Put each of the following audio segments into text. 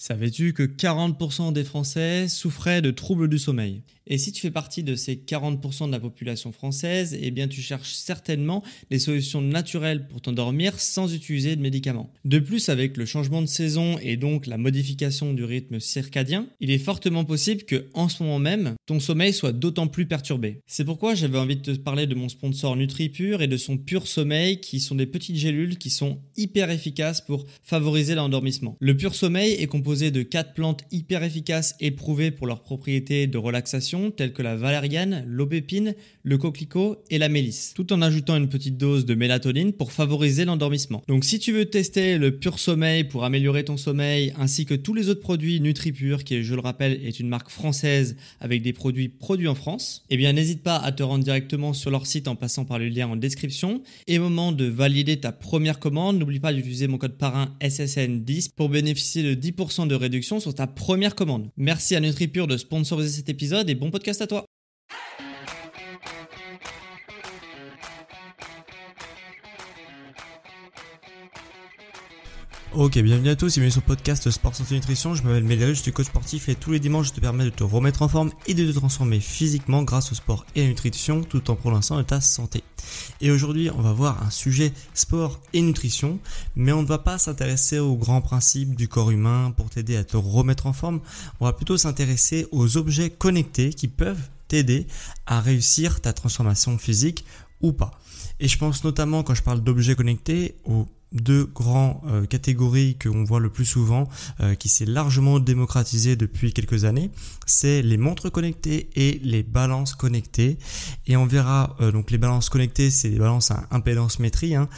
Savais-tu que 40% des Français souffraient de troubles du sommeil Et si tu fais partie de ces 40% de la population française, eh bien tu cherches certainement des solutions naturelles pour t'endormir sans utiliser de médicaments. De plus, avec le changement de saison et donc la modification du rythme circadien, il est fortement possible que en ce moment même, ton sommeil soit d'autant plus perturbé. C'est pourquoi j'avais envie de te parler de mon sponsor NutriPure et de son Pur Sommeil qui sont des petites gélules qui sont hyper efficaces pour favoriser l'endormissement. Le Pur Sommeil est composé de quatre plantes hyper efficaces et prouvées pour leurs propriétés de relaxation, telles que la valériane, l'aubépine, le coquelicot et la mélisse, tout en ajoutant une petite dose de mélatonine pour favoriser l'endormissement. Donc si tu veux tester le pur sommeil pour améliorer ton sommeil, ainsi que tous les autres produits NutriPure, qui je le rappelle est une marque française avec des produits produits en France, eh bien n'hésite pas à te rendre directement sur leur site en passant par le lien en description. Et moment de valider ta première commande, n'oublie pas d'utiliser mon code parrain SSN10 pour bénéficier de 10% de réduction sur ta première commande. Merci à NutriPure de sponsoriser cet épisode et bon podcast à toi. Ok, bienvenue à tous et bienvenue sur le podcast Sport Santé Nutrition. Je m'appelle Médéric, je suis coach sportif et tous les dimanches je te permets de te remettre en forme et de te transformer physiquement grâce au sport et à la nutrition tout en de ta santé. Et aujourd'hui, on va voir un sujet sport et nutrition, mais on ne va pas s'intéresser aux grands principes du corps humain pour t'aider à te remettre en forme. On va plutôt s'intéresser aux objets connectés qui peuvent t'aider à réussir ta transformation physique ou pas. Et je pense notamment quand je parle d'objets connectés aux deux grandes euh, catégories que l'on voit le plus souvent, euh, qui s'est largement démocratisé depuis quelques années, c'est les montres connectées et les balances connectées. Et on verra, euh, donc les balances connectées, c'est des balances à impédance métrie. Hein.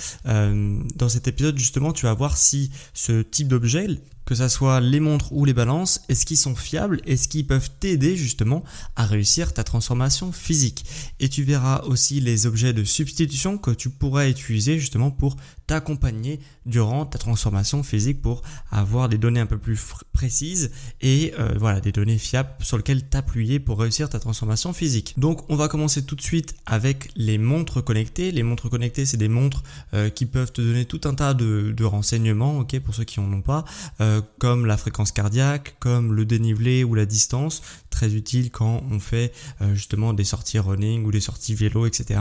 dans cet épisode, justement, tu vas voir si ce type d'objet que ce soit les montres ou les balances, est-ce qu'ils sont fiables Est-ce qu'ils peuvent t'aider justement à réussir ta transformation physique Et tu verras aussi les objets de substitution que tu pourras utiliser justement pour t'accompagner durant ta transformation physique pour avoir des données un peu plus précises et euh, voilà des données fiables sur lesquelles t'appuyer pour réussir ta transformation physique. Donc on va commencer tout de suite avec les montres connectées. Les montres connectées c'est des montres euh, qui peuvent te donner tout un tas de, renseignements, ok pour ceux qui en ont pas, euh, comme la fréquence cardiaque, comme le dénivelé ou la distance très utile quand on fait euh, justement des sorties running ou des sorties vélo, etc.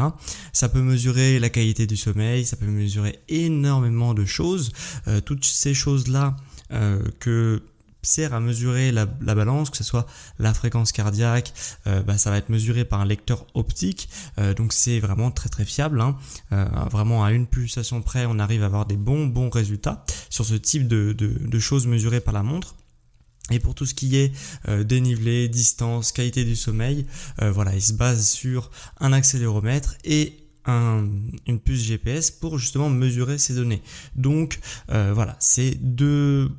Ça peut mesurer la qualité du sommeil, ça peut mesurer énormément de choses. Euh, toutes ces choses-là euh, que sert à mesurer la, balance, que ce soit la fréquence cardiaque, bah, ça va être mesuré par un lecteur optique, donc c'est vraiment très très fiable. Hein. vraiment à une pulsation près, on arrive à avoir des bons bons résultats sur ce type de, de choses mesurées par la montre. Et pour tout ce qui est euh, dénivelé, distance, qualité du sommeil, euh, voilà, il se base sur un accéléromètre et une puce GPS pour justement mesurer ces données. Donc euh, voilà, c'est deux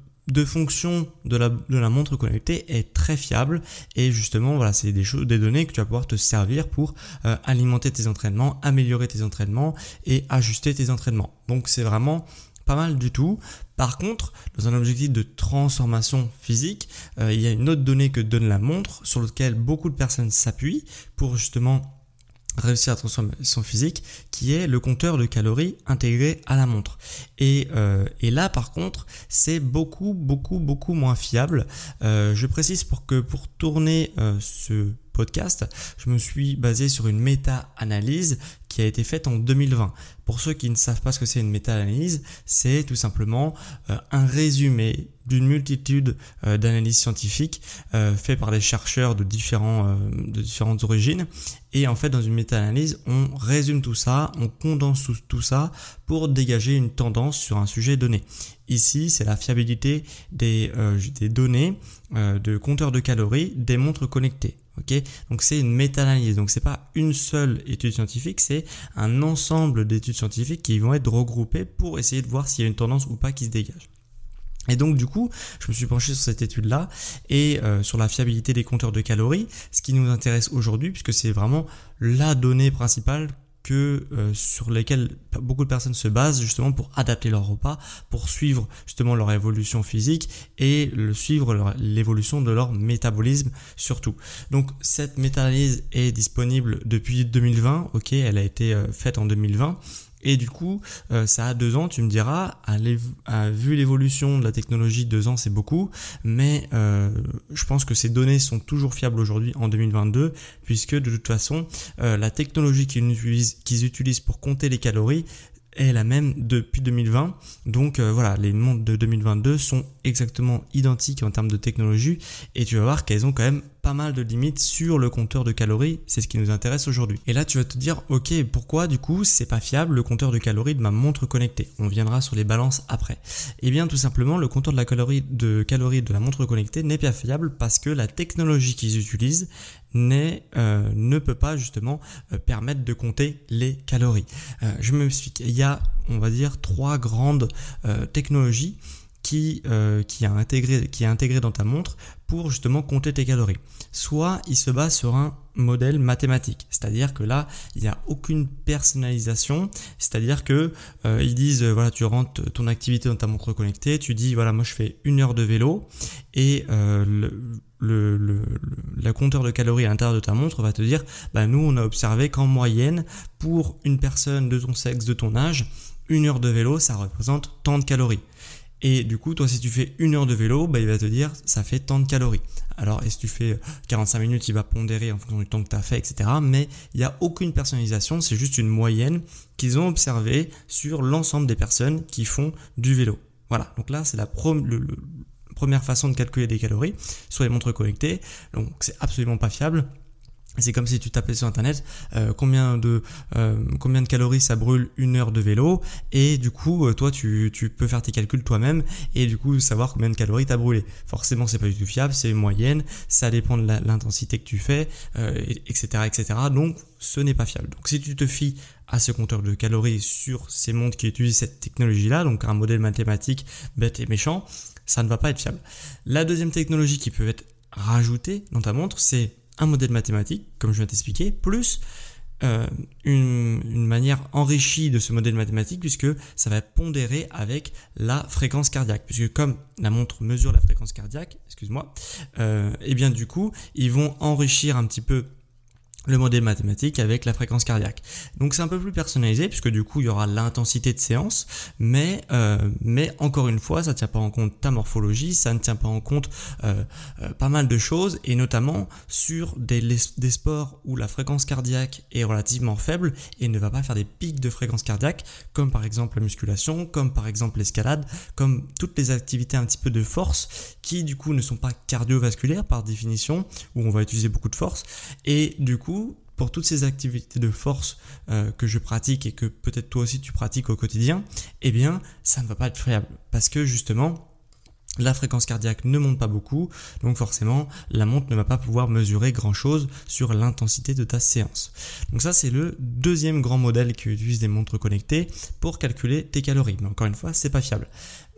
fonctions de la, de la montre connectée est très fiable et justement voilà c'est des choses des données que tu vas pouvoir te servir pour alimenter tes entraînements améliorer tes entraînements et ajuster tes entraînements donc c'est vraiment mal du tout. Par contre, dans un objectif de transformation physique, euh, il y a une autre donnée que donne la montre sur laquelle beaucoup de personnes s'appuient pour justement réussir à transformer son physique, qui est le compteur de calories intégré à la montre. Et, euh, là, par contre, c'est beaucoup, beaucoup, beaucoup moins fiable. Euh, je précise pour que pour tourner ce podcast, je me suis basé sur une méta-analyse qui a été faite en 2020. Pour ceux qui ne savent pas ce que c'est une méta-analyse, c'est tout simplement euh, un résumé d'une multitude euh, d'analyses scientifiques euh, faites par des chercheurs de, différents, de différentes origines. Et en fait, dans une méta-analyse, on résume tout ça, on condense tout ça pour dégager une tendance sur un sujet donné. Ici, c'est la fiabilité des, euh, des données euh, de compteurs de calories des montres connectées. ok donc c'est une méta-analyse. Donc c'est pas une seule étude scientifique, c'est un ensemble d'études scientifiques qui vont être regroupées pour essayer de voir s'il y a une tendance ou pas qui se dégage. Et donc du coup, je me suis penché sur cette étude-là et euh, sur la fiabilité des compteurs de calories, ce qui nous intéresse aujourd'hui puisque c'est vraiment la donnée principale que euh, sur lesquels beaucoup de personnes se basent justement pour adapter leur repas, pour suivre justement leur évolution physique et le suivre l'évolution de leur métabolisme surtout. Donc cette méta-analyse est disponible depuis 2020, ok, elle a été euh, faite en 2020 et du coup, euh, ça a deux ans, tu me diras, vu l'évolution de la technologie, deux ans c'est beaucoup, mais euh, je pense que ces données sont toujours fiables aujourd'hui en 2022, puisque de toute façon, euh, la technologie qu'ils utilisent, qu'ils utilisent pour compter les calories est la même depuis 2020. Donc voilà, les montres de 2022 sont exactement identiques en termes de technologie, et tu vas voir qu'elles ont quand même pas mal de limites sur le compteur de calories, c'est ce qui nous intéresse aujourd'hui. Et là tu vas te dire ok pourquoi du coup c'est pas fiable le compteur de calories de ma montre connectée. On viendra sur les balances après. Et eh bien tout simplement le compteur de la calorie de calories de la montre connectée n'est pas fiable parce que la technologie qu'ils utilisent euh, ne peut pas justement euh, permettre de compter les calories. me euh, je dit il y a on va dire trois grandes technologies qui, qui, a intégré, qui est intégré dans ta montre pour justement compter tes calories. Soit il se base sur un modèle mathématique, c'est-à-dire que là, il n'y a aucune personnalisation, c'est-à-dire que euh, ils disent euh, voilà, tu rentres ton activité dans ta montre connectée, tu dis voilà, moi je fais une heure de vélo et euh, le, compteur de calories à l'intérieur de ta montre va te dire bah nous on a observé qu'en moyenne pour une personne de ton sexe, de ton âge, une heure de vélo, ça représente tant de calories. Et du coup, toi, si tu fais une heure de vélo, bah, il va te dire ça fait tant de calories. Alors, et si tu fais 45 euh, minutes, il va pondérer en fonction du temps que tu as fait, etc. Mais il n'y a aucune personnalisation, c'est juste une moyenne qu'ils ont observée sur l'ensemble des personnes qui font du vélo. Voilà, donc là, c'est la première façon de calculer des calories sur les montres connectées. Donc, c'est absolument pas fiable c'est comme si tu tapais sur internet euh, combien de euh, combien de calories ça brûle une heure de vélo et du coup euh, toi tu, tu peux faire tes calculs toi-même et du coup savoir combien de calories t'as brûlé. Forcément c'est pas du tout fiable, c'est moyenne, ça dépend de l'intensité que tu fais, etc etc. Donc ce n'est pas fiable. Donc si tu te fies à ce compteur de calories sur ces montres qui utilisent cette technologie là, donc un modèle mathématique bête et méchant, ça ne va pas être fiable. La deuxième technologie qui peut être rajoutée dans ta montre c'est un modèle mathématique, comme je viens t'expliquer, plus euh, une, manière enrichie de ce modèle mathématique puisque ça va pondérer avec la fréquence cardiaque puisque comme la montre mesure la fréquence cardiaque excuse-moi euh, et eh bien du coup ils vont enrichir un petit peu le modèle mathématique avec la fréquence cardiaque. Donc c'est un peu plus personnalisé puisque du coup il y aura l'intensité de séance, mais euh, mais encore une fois ça ne tient pas en compte ta morphologie, ça ne tient pas en compte euh, euh, pas mal de choses et notamment sur des, des sports où la fréquence cardiaque est relativement faible et ne va pas faire des pics de fréquence cardiaque comme par exemple la musculation, comme par exemple l'escalade, comme toutes les activités un petit peu de force qui du coup ne sont pas cardiovasculaires par définition où on va utiliser beaucoup de force et du coup pour toutes ces activités de force euh, que je pratique et que peut-être toi aussi tu pratiques au quotidien, eh bien, ça ne va pas être fiable Parce que justement, la fréquence cardiaque ne monte pas beaucoup, donc forcément, la montre ne va pas pouvoir mesurer grand-chose sur l'intensité de ta séance. Donc ça, c'est le deuxième grand modèle qui utilise des montres connectées pour calculer tes calories. Mais encore une fois, c'est pas fiable.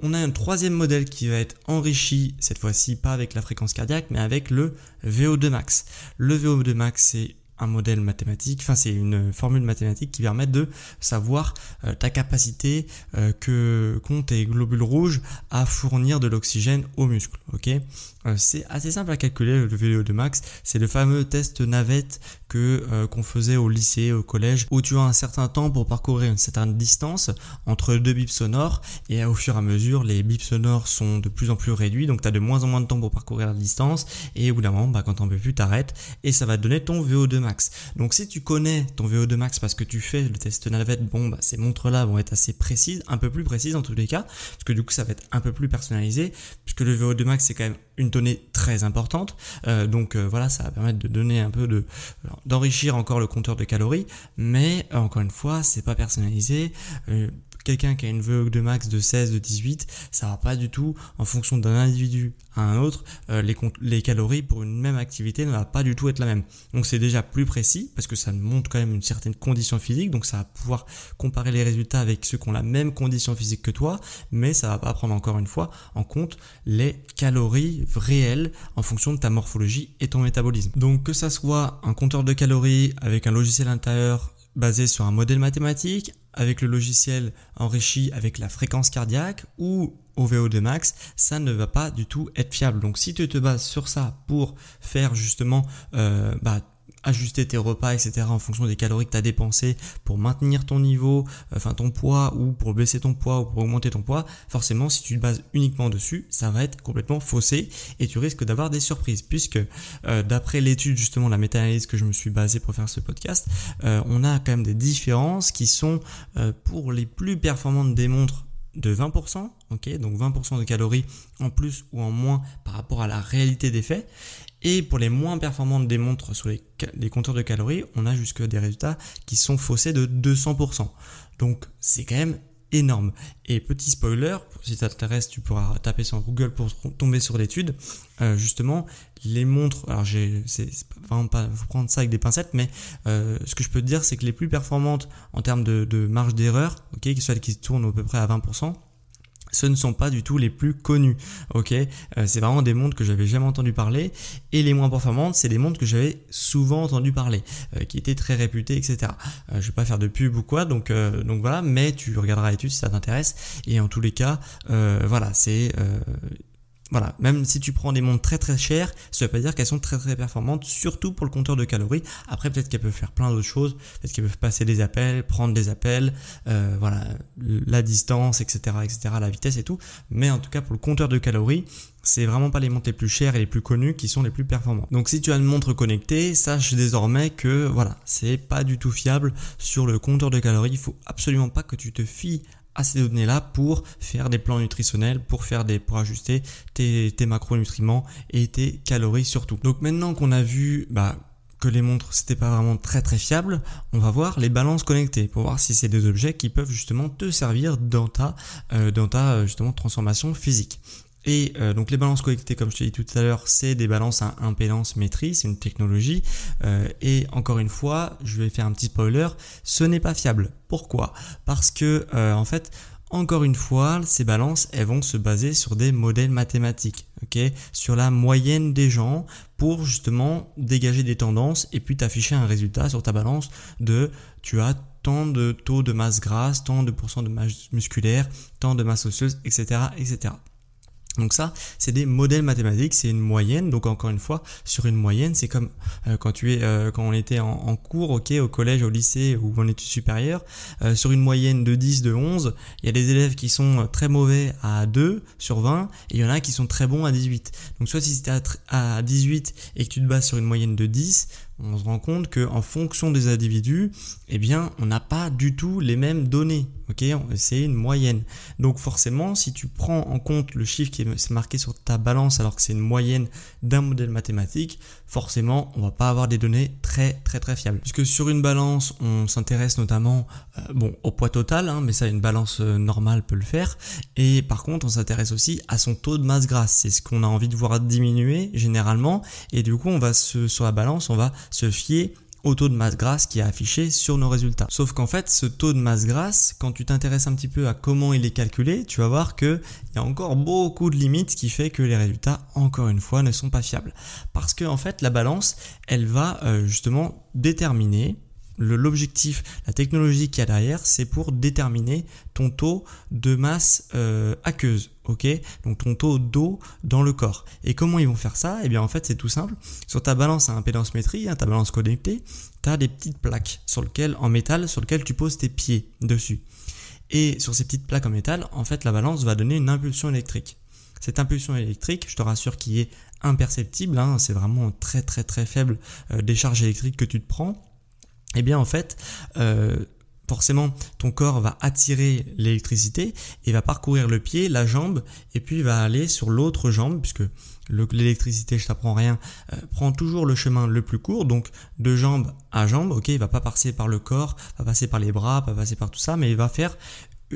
On a un troisième modèle qui va être enrichi, cette fois-ci pas avec la fréquence cardiaque, mais avec le VO2 max. Le VO2 max, c'est un modèle mathématique, enfin c'est une formule mathématique qui permet de savoir euh, ta capacité euh, que compte tes globules rouges à fournir de l'oxygène aux muscles. Ok, euh, c'est assez simple à calculer le VO2 max. C'est le fameux test navette euh, qu'on faisait au lycée, au collège, où tu as un certain temps pour parcourir une certaine distance entre deux bips sonores, et euh, au fur et à mesure, les bips sonores sont de plus en plus réduits, donc tu as de moins en moins de temps pour parcourir la distance, et au bout d'un moment, bah, quand t'en peux plus, t'arrêtes, et ça va te donner ton VO2 max. Donc si tu connais ton VO2 max parce que tu fais le test navette, bon, bah, ces montres-là vont être assez précises, un peu plus précises en tous les cas, parce que du coup, ça va être un peu plus personnalisé, puisque le VO2 max, c'est quand même une tonnée très importante. Euh, donc voilà, ça va permettre de donner un peu de, d'enrichir encore le compteur de calories, mais euh, encore une fois, c'est pas personnalisé. Euh, quelqu'un qui a une vo de max de 16, de 18, ça va pas du tout en fonction d'un individu à un autre, euh, les, les, calories pour une même activité ne va pas du tout être la même. Donc c'est déjà plus précis parce que ça montre quand même une certaine condition physique, donc ça va pouvoir comparer les résultats avec ceux qui ont la même condition physique que toi, mais ça va pas prendre encore une fois en compte les calories réelles en fonction de ta morphologie et ton métabolisme. Donc que ça soit un compteur de calories avec un logiciel intérieur basé sur un modèle mathématique avec le logiciel enrichi avec la fréquence cardiaque ou au VO2 max, ça ne va pas du tout être fiable. Donc si tu te bases sur ça pour faire justement euh, bah, ajuster tes repas, etc. en fonction des calories que tu as dépensées pour maintenir ton niveau, euh, enfin ton poids, ou pour baisser ton poids, ou pour augmenter ton poids, forcément si tu te bases uniquement dessus, ça va être complètement faussé et tu risques d'avoir des surprises, puisque euh, d'après l'étude, justement la méta-analyse que je me suis basé pour faire ce podcast, euh, on a quand même des différences qui sont pour les plus performantes des montres de 20%, ok, donc 20% de calories en plus ou en moins par rapport à la réalité des faits, et pour les moins performantes des montres sur les, les compteurs de calories, on a jusque des résultats qui sont faussés de 200%. Donc c'est quand même énorme. Et petit spoiler, si ça t'intéresse, tu pourras taper sur Google pour tomber sur l'étude. Euh, justement, les montres, alors j'ai, c'est vraiment pas, vous prendre ça avec des pincettes, mais euh, ce que je peux te dire, c'est que les plus performantes en termes de, de marge d'erreur, ok, qui sont celles qui tournent à peu près à 20%, ce ne sont pas du tout les plus connus. Ok, euh, c'est vraiment des montres que j'avais jamais entendu parler et les moins performantes, c'est des montres que j'avais souvent entendu parler, euh, qui étaient très réputées, etc. Euh, je vais pas faire de pub ou quoi, donc euh, donc voilà, mais tu regarderas l'étude si ça t'intéresse et en tous les cas, voilà, c'est voilà, même si tu prends des montres très très chères, ça veut pas dire qu'elles sont très très performantes, surtout pour le compteur de calories. Après, peut-être qu'elles peuvent faire plein d'autres choses, peut-être qu'elles peuvent passer des appels, prendre des appels, euh, voilà, la distance, etc., etc., la vitesse et tout. Mais en tout cas, pour le compteur de calories, c'est vraiment pas les montres les plus chères et les plus connues qui sont les plus performantes. Donc si tu as une montre connectée, sache désormais que voilà, c'est pas du tout fiable sur le compteur de calories. Il faut absolument pas que tu te fies à ces données-là pour faire des plans nutritionnels, pour faire des, pour ajuster tes, tes macronutriments et tes calories surtout. Donc maintenant qu'on a vu, bah, que les montres c'était pas vraiment très très fiable, on va voir les balances connectées pour voir si c'est des objets qui peuvent justement te servir dans ta, euh, dans ta euh, justement transformation physique. Et euh, donc les balances connectées, comme je te dit tout à l'heure, c'est des balances à impédance maîtrise, c'est une technologie. Euh, et encore une fois, je vais faire un petit spoiler, ce n'est pas fiable. Pourquoi Parce que euh, en fait, encore une fois, ces balances, elles vont se baser sur des modèles mathématiques, ok Sur la moyenne des gens pour justement dégager des tendances et puis t'afficher un résultat sur ta balance de tu as tant de taux de masse grasse, tant de pourcents de masse musculaire, tant de masse osseuse, etc., etc. Donc ça, c'est des modèles mathématiques, c'est une moyenne. Donc encore une fois, sur une moyenne, c'est comme euh, quand tu es, euh, quand on était en, cours, ok, au collège, au lycée ou en études supérieures, euh, sur une moyenne de 10, de 11, il y a des élèves qui sont très mauvais à 2 sur 20 et il y en a qui sont très bons à 18. Donc soit si tu à, 18 et que tu te bases sur une moyenne de 10, on se rend compte qu'en fonction des individus, eh bien, on n'a pas du tout les mêmes données. C'est une moyenne. Donc forcément, si tu prends en compte le chiffre qui est marqué sur ta balance alors que c'est une moyenne d'un modèle mathématique, forcément, on va pas avoir des données très très très fiables. Puisque sur une balance, on s'intéresse notamment euh, bon, au poids total, hein, mais ça une balance euh, normale peut le faire. Et par contre, on s'intéresse aussi à son taux de masse grasse. C'est ce qu'on a envie de voir diminuer généralement. Et du coup, on va sur la balance, on va se fier au taux de masse grasse qui est affiché sur nos résultats. Sauf qu'en fait, ce taux de masse grasse, quand tu t'intéresses un petit peu à comment il est calculé, tu vas voir que il y a encore beaucoup de limites, qui fait que les résultats, encore une fois, ne sont pas fiables. Parce que en fait, la balance, elle va euh, justement déterminer l'objectif, la technologie qu'il y a derrière, c'est pour déterminer ton taux de masse euh, aqueuse, ok Donc ton taux d'eau dans le corps. Et comment ils vont faire ça Eh bien en fait c'est tout simple. Sur ta balance à impédance métrique, hein, ta balance connectée, tu as des petites plaques sur lesquelles, en métal sur lesquelles tu poses tes pieds dessus. Et sur ces petites plaques en métal, en fait la balance va donner une impulsion électrique. Cette impulsion électrique, je te rassure qui est imperceptible, hein, c'est vraiment très très très faible euh, des charges électriques que tu te prends eh bien en fait, euh, forcément, ton corps va attirer l'électricité et va parcourir le pied, la jambe, et puis va aller sur l'autre jambe, puisque l'électricité, je t'apprends rien, euh, prend toujours le chemin le plus court, donc de jambe à jambe, ok, il va pas passer par le corps, va passer par les bras, va passer par tout ça, mais il va faire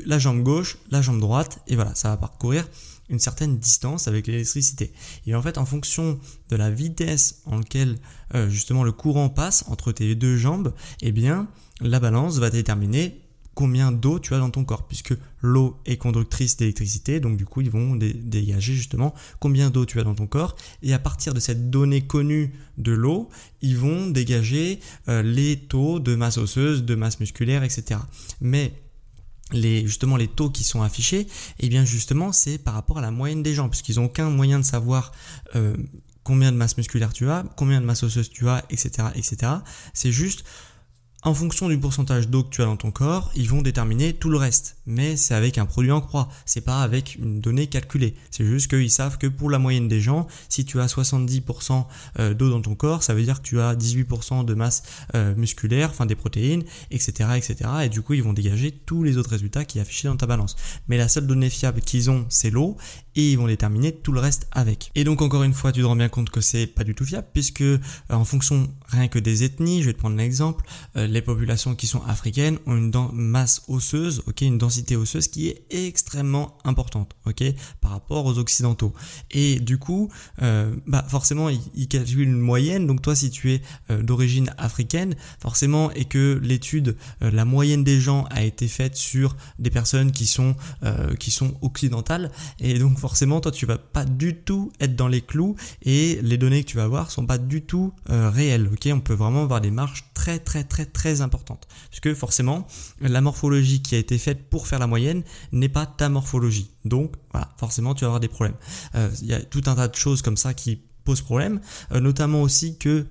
la jambe gauche, la jambe droite, et voilà, ça va parcourir une certaine distance avec l'électricité. Et en fait, en fonction de la vitesse en laquelle euh, justement le courant passe entre tes deux jambes, eh bien, la balance va déterminer combien d'eau tu as dans ton corps, puisque l'eau est conductrice d'électricité, donc du coup ils vont dégager justement combien d'eau tu as dans ton corps, et à partir de cette donnée connue de l'eau, ils vont dégager euh, les taux de masse osseuse, de masse musculaire, etc. Mais les, justement les taux qui sont affichés, et eh bien justement c'est par rapport à la moyenne des gens, puisqu'ils n'ont aucun moyen de savoir euh, combien de masse musculaire tu as, combien de masse osseuse tu as, etc. etc. C'est juste en fonction du pourcentage d'eau que tu as dans ton corps, ils vont déterminer tout le reste. Mais c'est avec un produit en croix, c'est pas avec une donnée calculée. C'est juste qu'ils savent que pour la moyenne des gens, si tu as 70% euh, d'eau dans ton corps, ça veut dire que tu as 18% de masse euh, musculaire, enfin des protéines, etc., etc. Et du coup, ils vont dégager tous les autres résultats qui affichent dans ta balance. Mais la seule donnée fiable qu'ils ont, c'est l'eau ils vont les terminer tout le reste avec. Et donc encore une fois, tu te rends bien compte que c'est pas du tout fiable puisque euh, en fonction rien que des ethnies, je vais te prendre l'exemple, euh, les populations qui sont africaines ont une masse osseuse, ok, une densité osseuse qui est extrêmement importante, ok, par rapport aux occidentaux. Et du coup, euh, bah forcément, ils, calculent une moyenne. Donc toi, si tu es d'origine africaine, forcément, et que l'étude, la moyenne des gens a été faite sur des personnes qui sont qui sont occidentales, et donc forcément, toi, tu vas pas du tout être dans les clous et les données que tu vas avoir sont pas du tout euh, réelles. Ok, on peut vraiment avoir des marges très, très, très, très importantes puisque forcément, la morphologie qui a été faite pour faire la moyenne n'est pas ta morphologie. Donc, voilà, forcément, tu vas avoir des problèmes. Euh, il y a tout un tas de choses comme ça qui posent problème, euh, notamment aussi que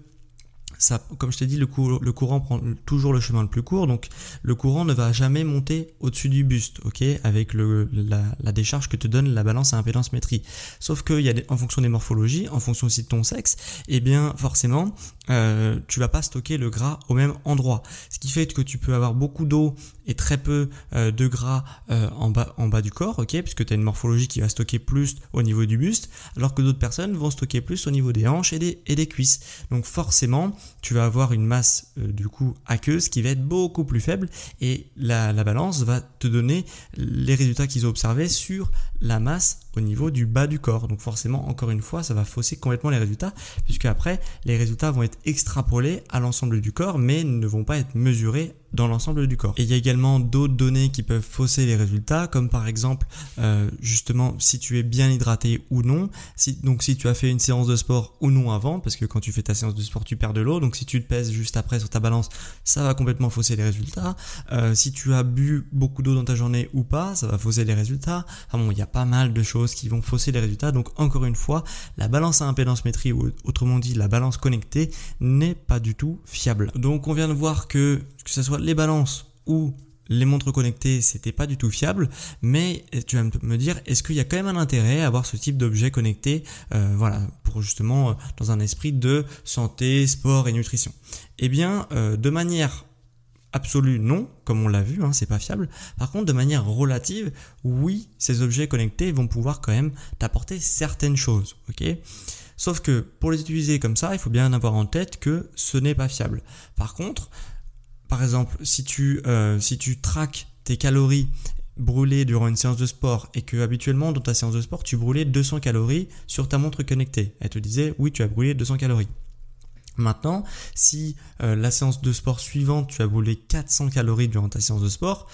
comme je t'ai dit, le, courant prend toujours le chemin le plus court, donc le courant ne va jamais monter au-dessus du buste, ok, avec la, décharge que te donne la balance à impédance métrie. Sauf que y a en fonction des morphologies, en fonction aussi de ton sexe, et eh bien forcément, euh, tu vas pas stocker le gras au même endroit. Ce qui fait que tu peux avoir beaucoup d'eau et très peu euh, de gras euh, en, bas, en bas du corps, ok, puisque tu as une morphologie qui va stocker plus au niveau du buste, alors que d'autres personnes vont stocker plus au niveau des hanches et des, et des cuisses. Donc forcément, tu vas avoir une masse du coup aqueuse qui va être beaucoup plus faible et la, la balance va te donner les résultats qu'ils ont observés sur la masse au niveau du bas du corps. Donc forcément, encore une fois, ça va fausser complètement les résultats, puisque après, les résultats vont être extrapolés à l'ensemble du corps, mais ne vont pas être mesurés dans l'ensemble du corps. Et il y a également d'autres données qui peuvent fausser les résultats, comme par exemple euh, justement si tu es bien hydraté ou non, si, donc si tu as fait une séance de sport ou non avant, parce que quand tu fais ta séance de sport tu perds de l'eau, donc si tu te pèses juste après sur ta balance, ça va complètement fausser les résultats. Euh, si tu as bu beaucoup d'eau dans ta journée ou pas, ça va fausser les résultats. Enfin bon, il y a pas mal de choses qui vont fausser les résultats, donc encore une fois, la balance à métrie, ou autrement dit la balance connectée, n'est pas du tout fiable. Donc on vient de voir que que ce soit les balances ou les montres connectées, c'était pas du tout fiable, mais euh, tu vas me dire, est-ce qu'il y a quand même un intérêt à avoir ce type d'objet connecté, euh, voilà, pour justement euh, dans un esprit de santé, sport et nutrition Eh bien, de manière absolue, non, comme on l'a vu, hein, c'est pas fiable. Par contre, de manière relative, oui, ces objets connectés vont pouvoir quand même t'apporter certaines choses, ok Sauf que pour les utiliser comme ça, il faut bien avoir en tête que ce n'est pas fiable. Par contre, par exemple, si tu, euh, si tu traques tes calories brûlées durant une séance de sport et que habituellement dans ta séance de sport tu brûlais 200 calories sur ta montre connectée, elle te disait oui tu as brûlé 200 calories. Maintenant, si euh, la séance de sport suivante tu as brûlé 400 calories durant ta séance de sport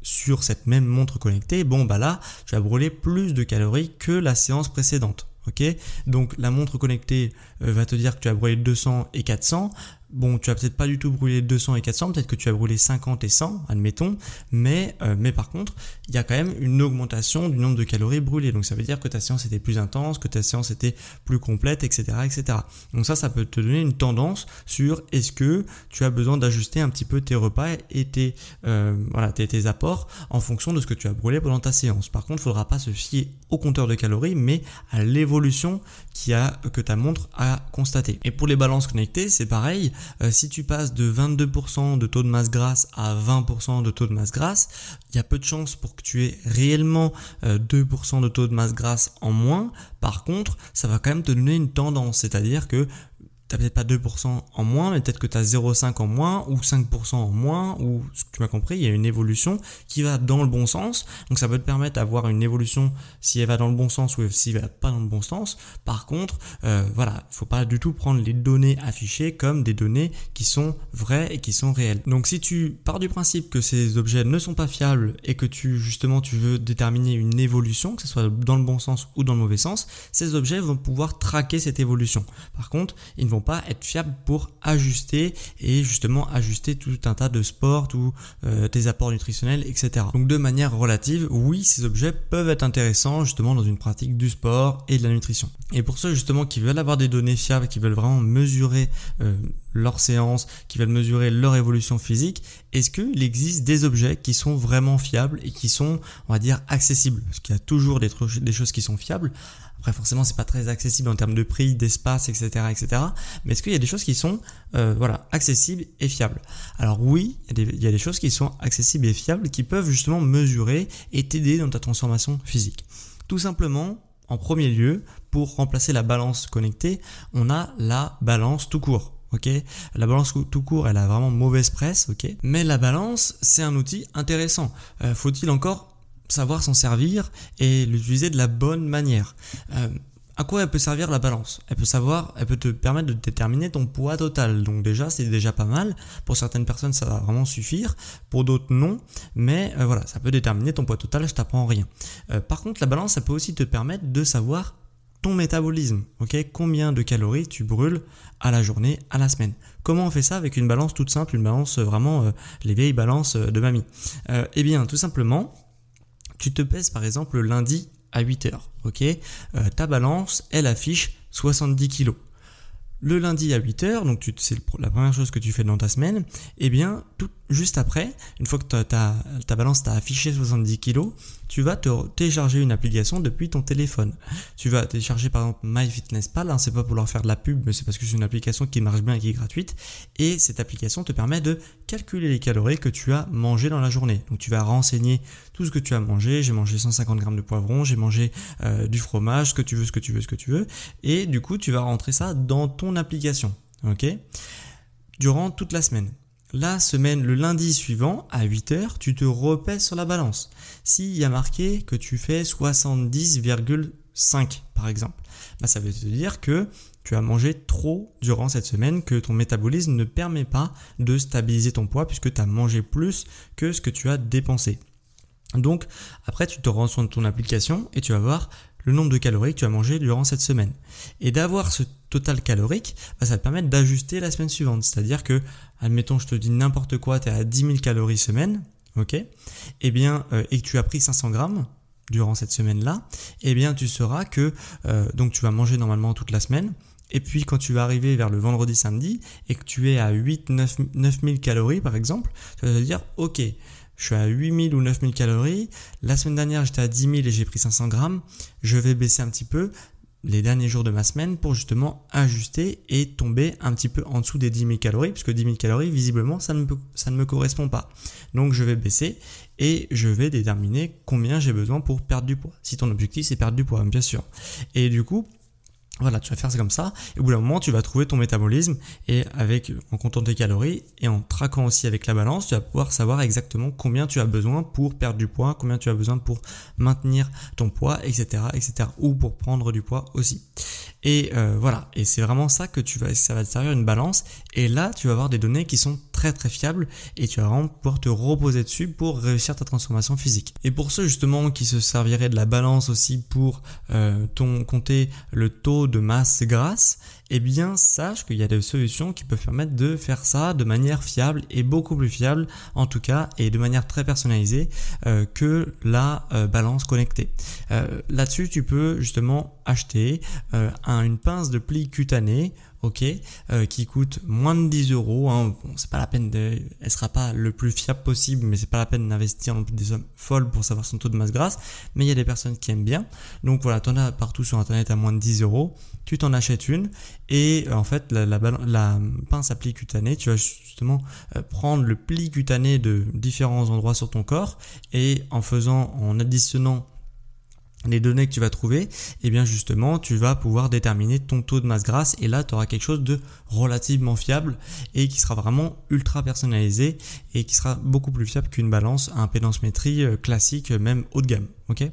sur cette même montre connectée, bon bah là tu as brûlé plus de calories que la séance précédente. Ok, donc la montre connectée euh, va te dire que tu as brûlé 200 et 400 bon, tu as peut-être pas du tout brûlé 200 et 400, peut-être que tu as brûlé 50 et 100, admettons, mais, euh, mais par contre, il y a quand même une augmentation du nombre de calories brûlées. Donc ça veut dire que ta séance était plus intense, que ta séance était plus complète, etc., etc. Donc ça, ça peut te donner une tendance sur est-ce que tu as besoin d'ajuster un petit peu tes repas et tes, euh, voilà, tes, apports en fonction de ce que tu as brûlé pendant ta séance. Par contre, il faudra pas se fier au compteur de calories, mais à l'évolution a, que ta montre a constatée. Et pour les balances connectées, c'est pareil euh, si tu passes de 22% de taux de masse grasse à 20% de taux de masse grasse, il y a peu de chances pour que tu aies réellement 2% euh, de taux de masse grasse en moins. Par contre, ça va quand même te donner une tendance, c'est-à-dire que t'as peut-être pas 2% en moins, mais peut-être que tu as 0,5 en moins ou 5% en moins, ou tu m'as compris, il y a une évolution qui va dans le bon sens. Donc ça peut te permettre d'avoir une évolution si elle va dans le bon sens ou si elle va pas dans le bon sens. Par contre, il euh, voilà, faut pas du tout prendre les données affichées comme des données qui sont vraies et qui sont réelles. Donc si tu pars du principe que ces objets ne sont pas fiables et que tu justement tu veux déterminer une évolution, que ce soit dans le bon sens ou dans le mauvais sens, ces objets vont pouvoir traquer cette évolution. Par contre, ils ne vont pas être fiable pour ajuster et justement ajuster tout un tas de sports, ou euh, tes apports nutritionnels, etc. Donc de manière relative, oui, ces objets peuvent être intéressants justement dans une pratique du sport et de la nutrition. Et pour ceux justement qui veulent avoir des données fiables, qui veulent vraiment mesurer euh, leur séance, qui veulent mesurer leur évolution physique, est-ce qu'il existe des objets qui sont vraiment fiables et qui sont, on va dire, accessibles Parce qu'il y a toujours des, choses qui sont fiables. Après, forcément, c'est pas très accessible en termes de prix, d'espace, etc., etc. Mais est-ce qu'il y a des choses qui sont, euh, voilà, accessibles et fiables Alors oui, il il y, a des, choses qui sont accessibles et fiables qui peuvent justement mesurer et t'aider dans ta transformation physique. Tout simplement, en premier lieu, pour remplacer la balance connectée, on a la balance tout court. La balance tout court, elle a vraiment mauvaise presse, ok Mais la balance, c'est un outil intéressant. Euh, faut-il encore savoir s'en servir et l'utiliser de la bonne manière euh, à quoi elle peut servir la balance Elle peut savoir, elle peut te permettre de déterminer ton poids total. Donc déjà, c'est déjà pas mal. Pour certaines personnes, ça va vraiment suffire. Pour d'autres, non. Mais euh, voilà, ça peut déterminer ton poids total. Je t'apprends rien. par contre, la balance, ça peut aussi te permettre de savoir ton métabolisme, ok Combien de calories tu brûles à la journée, à la semaine Comment on fait ça avec une balance toute simple, une balance euh, vraiment euh, les vieilles balances euh, de mamie Eh bien, tout simplement, tu te pèses par exemple lundi à 8h, ok Ta balance, elle affiche 70 kg. Le lundi à 8h, donc c'est la première chose que tu fais dans ta semaine, eh bien, tout juste après, une fois que ta, balance t'a affiché 70 kg, tu vas te télécharger une application depuis ton téléphone. Tu vas télécharger par exemple MyFitnessPal, hein, c'est pas pour leur faire de la pub, mais c'est parce que c'est une application qui marche bien et qui est gratuite. Et cette application te permet de calculer les calories que tu as mangées dans la journée. Donc tu vas renseigner tout ce que tu as mangé. J'ai mangé 150 grammes de poivron, j'ai mangé euh, du fromage, ce que tu veux, ce que tu veux, ce que tu veux. Et du coup, tu vas rentrer ça dans ton application. Ok Durant toute la semaine. La semaine, le lundi suivant, à 8h, tu te repèses sur la balance. S'il y a marqué que tu fais 70,5 par exemple, bah, ça veut te dire que tu as mangé trop durant cette semaine, que ton métabolisme ne permet pas de stabiliser ton poids puisque tu as mangé plus que ce que tu as dépensé. Donc après tu te rends sur ton application et tu vas voir le nombre de calories que tu as mangé durant cette semaine. Et d'avoir ce total calorique, bah, ça va te permettre d'ajuster la semaine suivante. C'est-à-dire que, admettons, je te dis n'importe quoi, tu es à 10 000 calories semaine, ok Eh bien, euh, et que tu as pris 500 grammes, durant cette semaine-là, eh bien tu sauras que euh, donc tu vas manger normalement toute la semaine. Et puis quand tu vas arriver vers le vendredi samedi et que tu es à 8 9, 000 calories par exemple, tu vas te dire OK, je suis à 8 000 ou 9 000 calories, la semaine dernière j'étais à 10 000 et j'ai pris 500 grammes, je vais baisser un petit peu, les derniers jours de ma semaine pour justement ajuster et tomber un petit peu en dessous des 10 000 calories, puisque 10 000 calories, visiblement, ça ne, me, ça ne me correspond pas. Donc je vais baisser et je vais déterminer combien j'ai besoin pour perdre du poids. Si ton objectif, c'est perdre du poids, bien sûr. Et du coup, voilà, tu vas faire ça comme ça, et au bout d'un moment, tu vas trouver ton métabolisme, et avec, en comptant tes calories, et en traquant aussi avec la balance, tu vas pouvoir savoir exactement combien tu as besoin pour perdre du poids, combien tu as besoin pour maintenir ton poids, etc., etc., ou pour prendre du poids aussi. Et euh, voilà, et c'est vraiment ça que tu vas, ça va te servir une balance, et là, tu vas avoir des données qui sont très fiable et tu vas vraiment pouvoir te reposer dessus pour réussir ta transformation physique. Et pour ceux justement qui se serviraient de la balance aussi pour euh, ton, compter le taux de masse grasse, eh bien sache qu'il y a des solutions qui peuvent permettre de faire ça de manière fiable et beaucoup plus fiable en tout cas et de manière très personnalisée euh, que la euh, balance connectée. Là-dessus tu peux justement acheter une pince de pli cutané ok, euh, qui coûte moins de 10 euros. Hein. Bon, c'est pas la peine de, elle sera pas le plus fiable possible, mais c'est pas la peine d'investir en plus des sommes folles pour savoir son taux de masse grasse. Mais il y a des personnes qui aiment bien. Donc voilà, t'en as partout sur internet à moins de 10 euros. Tu t'en achètes une et euh, en fait la, la, pince à pli cutané, tu vas justement euh, prendre le pli cutané de différents endroits sur ton corps et en faisant, en additionnant les données que tu vas trouver, eh bien justement, tu vas pouvoir déterminer ton taux de masse grasse et là, tu auras quelque chose de relativement fiable et qui sera vraiment ultra personnalisé et qui sera beaucoup plus fiable qu'une balance un impédance euh, classique, euh, même haut de gamme. ok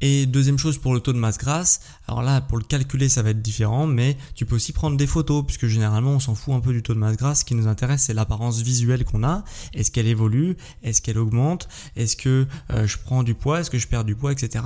et deuxième chose pour le taux de masse grasse, alors là pour le calculer ça va être différent, mais tu peux aussi prendre des photos, puisque généralement on s'en fout un peu du taux de masse grasse, ce qui nous intéresse c'est l'apparence visuelle qu'on a, est-ce qu'elle évolue, est-ce qu'elle augmente, est-ce que euh, je prends du poids, est-ce que je perds du poids, etc.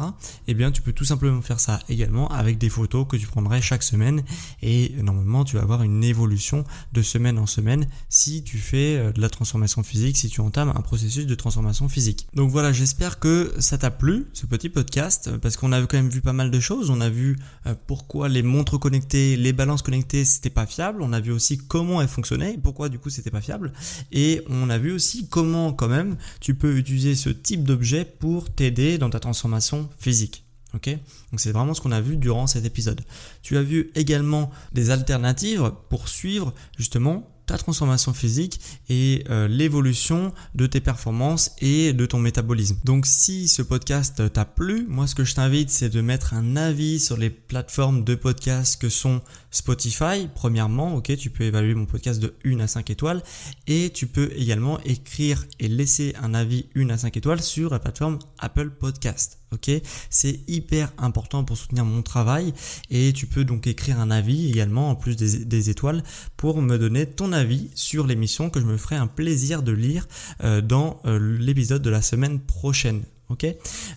Eh bien tu peux tout simplement faire ça également avec des photos que tu prendrais chaque semaine, et normalement tu vas avoir une évolution de semaine en semaine si tu fais euh, de la transformation physique, si tu entames un processus de transformation physique. Donc voilà, j'espère que ça t'a plu, ce petit podcast parce qu'on a quand même vu pas mal de choses. On a vu euh, pourquoi les montres connectées, les balances connectées, c'était pas fiable. On a vu aussi comment elles fonctionnaient, pourquoi du coup c'était pas fiable. Et on a vu aussi comment quand même tu peux utiliser ce type d'objet pour t'aider dans ta transformation physique. Ok Donc c'est vraiment ce qu'on a vu durant cet épisode. Tu as vu également des alternatives pour suivre justement ta transformation physique et euh, l'évolution de tes performances et de ton métabolisme. Donc si ce podcast t'a plu, moi ce que je t'invite c'est de mettre un avis sur les plateformes de podcast que sont Spotify, premièrement, ok, tu peux évaluer mon podcast de 1 à 5 étoiles et tu peux également écrire et laisser un avis 1 à 5 étoiles sur la plateforme Apple Podcast. Ok, c'est hyper important pour soutenir mon travail et tu peux donc écrire un avis également en plus des, étoiles pour me donner ton avis sur l'émission que je me ferai un plaisir de lire euh, dans euh, l'épisode de la semaine prochaine. Ok.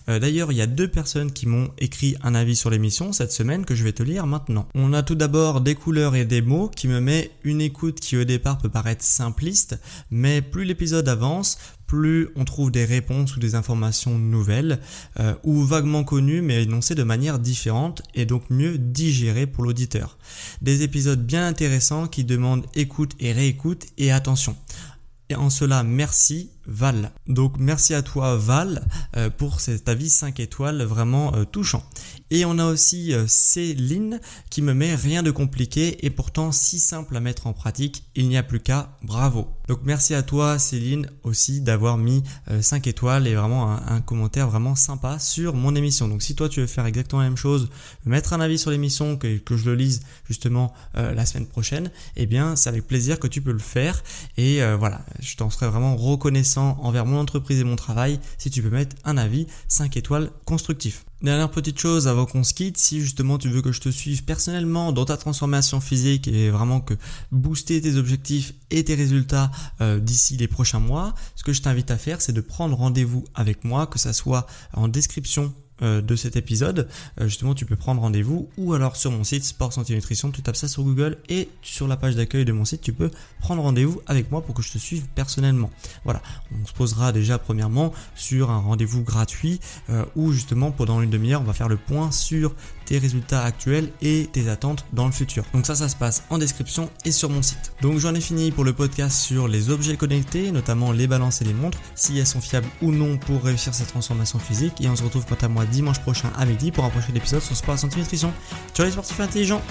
Euh, d'ailleurs, il y a deux personnes qui m'ont écrit un avis sur l'émission cette semaine que je vais te lire maintenant. On a tout d'abord des couleurs et des mots qui me met une écoute qui au départ peut paraître simpliste, mais plus l'épisode avance, plus on trouve des réponses ou des informations nouvelles euh, ou vaguement connues mais énoncées de manière différente et donc mieux digérées pour l'auditeur. Des épisodes bien intéressants qui demandent écoute et réécoute et attention. Et en cela, merci Val. Donc merci à toi Val euh, pour cet avis 5 étoiles vraiment euh, touchant. Et on a aussi euh, Céline qui me met rien de compliqué et pourtant si simple à mettre en pratique, il n'y a plus qu'à bravo. Donc merci à toi Céline aussi d'avoir mis 5 euh, étoiles et vraiment un, commentaire vraiment sympa sur mon émission. Donc si toi tu veux faire exactement la même chose, mettre un avis sur l'émission, que, que je le lise justement euh, la semaine prochaine, eh bien c'est avec plaisir que tu peux le faire. Et euh, voilà, je t'en serais vraiment reconnaissant envers mon entreprise et mon travail si tu peux mettre un avis 5 étoiles constructif. Dernière petite chose avant qu'on se quitte, si justement tu veux que je te suive personnellement dans ta transformation physique et vraiment que booster tes objectifs et tes résultats euh, d'ici les prochains mois, ce que je t'invite à faire, c'est de prendre rendez-vous avec moi, que ça soit en description euh, de cet épisode. Euh, justement, tu peux prendre rendez-vous ou alors sur mon site Sport Santé Nutrition, tu tapes ça sur Google et sur la page d'accueil de mon site, tu peux prendre rendez-vous avec moi pour que je te suive personnellement. Voilà, on se posera déjà premièrement sur un rendez-vous gratuit ou où justement pendant une demi-heure, on va faire le point sur tes résultats actuels et tes attentes dans le futur. Donc ça, ça se passe en description et sur mon site. Donc j'en ai fini pour le podcast sur les objets connectés, notamment les balances et les montres, si elles sont fiables ou non pour réussir cette transformation physique. Et on se retrouve quant à moi dimanche prochain à midi pour un prochain épisode sur Sport Santé Nutrition. Ciao les sportifs intelligents